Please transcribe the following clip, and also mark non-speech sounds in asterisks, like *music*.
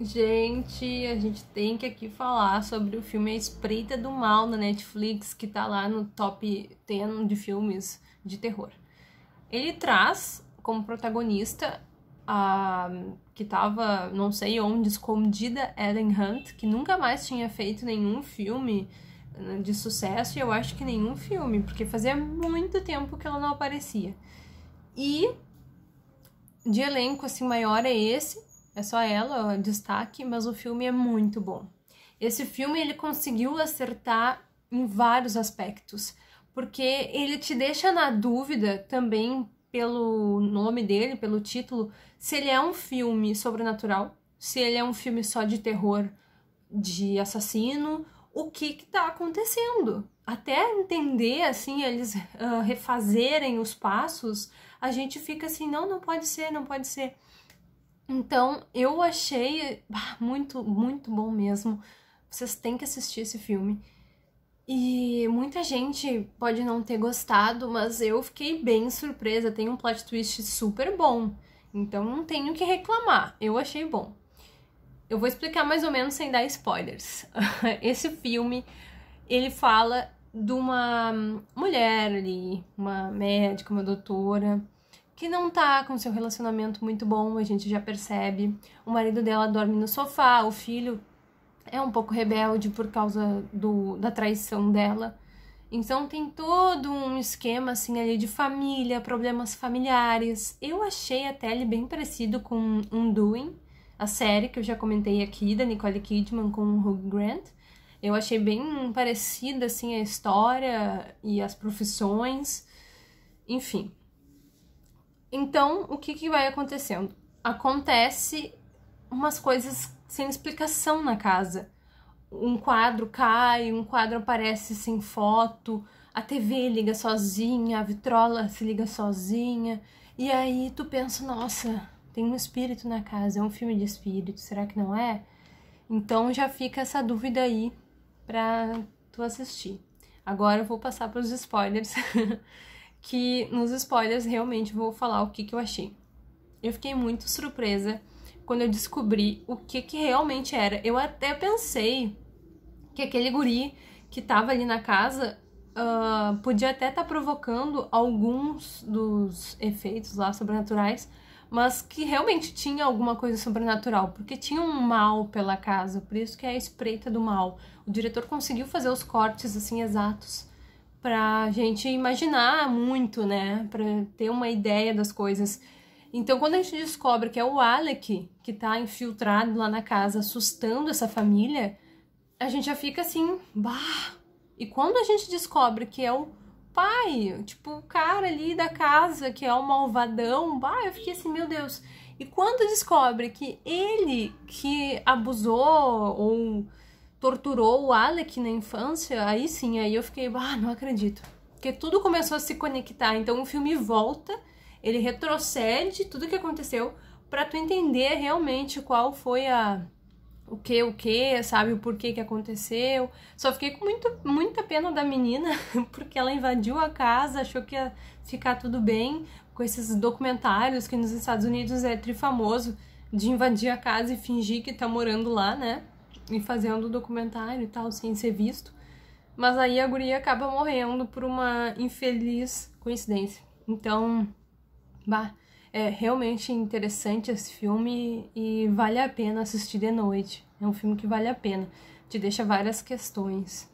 Gente, a gente tem que aqui falar sobre o filme A Espreita do Mal na Netflix, que tá lá no top 10 de filmes de terror. Ele traz como protagonista a que tava, não sei onde, escondida Ellen Hunt, que nunca mais tinha feito nenhum filme né, de sucesso, e eu acho que nenhum filme, porque fazia muito tempo que ela não aparecia. E de elenco assim maior é esse, é só ela, é destaque, mas o filme é muito bom. Esse filme ele conseguiu acertar em vários aspectos, porque ele te deixa na dúvida também pelo nome dele, pelo título, se ele é um filme sobrenatural, se ele é um filme só de terror, de assassino, o que que tá acontecendo. Até entender, assim, eles uh, refazerem os passos, a gente fica assim, não, não pode ser, não pode ser. Então eu achei muito, muito bom mesmo. Vocês têm que assistir esse filme. E muita gente pode não ter gostado, mas eu fiquei bem surpresa. Tem um plot twist super bom. Então não tenho que reclamar. Eu achei bom. Eu vou explicar mais ou menos sem dar spoilers. *laughs* Esse filme ele fala de uma mulher ali, uma médica, uma doutora, que não tá com seu relacionamento muito bom, a gente já percebe. O marido dela dorme no sofá, o filho é um pouco rebelde por causa do, da traição dela. Então tem todo um esquema assim ali de família, problemas familiares. Eu achei até ele bem parecido com Undoing, a série que eu já comentei aqui da Nicole Kidman com o Hugh Grant. Eu achei bem parecida assim a história e as profissões. Enfim, então, o que, que vai acontecendo? Acontece umas coisas sem explicação na casa. Um quadro cai, um quadro aparece sem foto, a TV liga sozinha, a vitrola se liga sozinha. E aí tu pensa, nossa, tem um espírito na casa, é um filme de espírito, será que não é? Então já fica essa dúvida aí pra tu assistir. Agora eu vou passar para os spoilers. *laughs* que nos spoilers realmente vou falar o que, que eu achei. Eu fiquei muito surpresa quando eu descobri o que, que realmente era. Eu até pensei que aquele guri que tava ali na casa uh, podia até estar tá provocando alguns dos efeitos lá sobrenaturais, mas que realmente tinha alguma coisa sobrenatural, porque tinha um mal pela casa, por isso que é a espreita do mal. O diretor conseguiu fazer os cortes assim exatos para a gente imaginar muito, né? Para ter uma ideia das coisas. Então, quando a gente descobre que é o Alec que está infiltrado lá na casa, assustando essa família, a gente já fica assim, bah! E quando a gente descobre que é o pai, tipo, o cara ali da casa, que é o malvadão, bah, eu fiquei assim, meu Deus. E quando descobre que ele que abusou ou torturou o Alec na infância, aí sim, aí eu fiquei, ah, não acredito. Porque tudo começou a se conectar. Então o filme volta, ele retrocede tudo que aconteceu para tu entender realmente qual foi a o que, o que, sabe, o porquê que aconteceu. Só fiquei com muito, muita pena da menina, *laughs* porque ela invadiu a casa, achou que ia ficar tudo bem com esses documentários que nos Estados Unidos é trifamoso de invadir a casa e fingir que tá morando lá, né? e fazendo documentário e tal, sem ser visto. Mas aí a guria acaba morrendo por uma infeliz coincidência. Então, bah, é realmente interessante esse filme e vale a pena assistir de noite. É um filme que vale a pena. Te deixa várias questões.